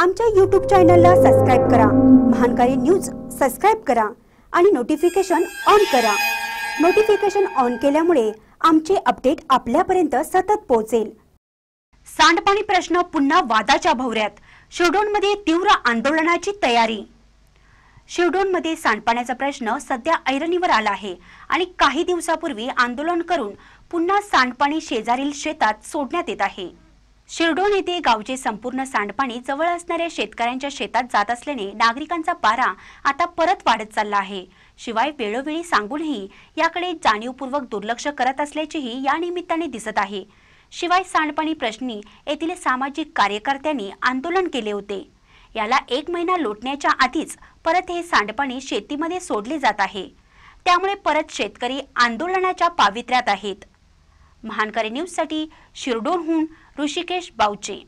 आमच्या यूट्यूब चॅनलला सबस्क्राईब करा महानकारी न्यूज सबस्क्राईब करा आणि नोटिफिकेशन ऑन करा नोटिफिकेशन ऑन केल्यामुळे आमचे अपडेट आपल्यापर्यंत सतत पोहोचेल सांडपाणी प्रश्न पुन्हा वादाच्या भवऱ्यात शिवडोनमध्ये तीव्र आंदोलनाची तयारी शिवडोनमध्ये सांडपाण्याचा प्रश्न सध्या ऐरणीवर आला आहे आणि काही दिवसापूर्वी आंदोलन करून पुन्हा सांडपाणी शेजारील शेतात सोडण्यात येत आहे शिरडोन येथे गावचे संपूर्ण सांडपाणी जवळ असणाऱ्या शेतकऱ्यांच्या शेतात जात असल्याने नागरिकांचा पारा आता परत वाढत चालला आहे शिवाय वेळोवेळी सांगूनही याकडे जाणीवपूर्वक दुर्लक्ष करत असल्याचेही या निमित्ताने दिसत आहे शिवाय सांडपाणी प्रश्नी येथील सामाजिक कार्यकर्त्यांनी आंदोलन केले होते याला एक महिना लोटण्याच्या आधीच परत हे सांडपाणी शेतीमध्ये सोडले जात आहे त्यामुळे परत शेतकरी आंदोलनाच्या पावित्र्यात आहेत साठी न्यूजसाठी हुन ऋषिकेश बाउचे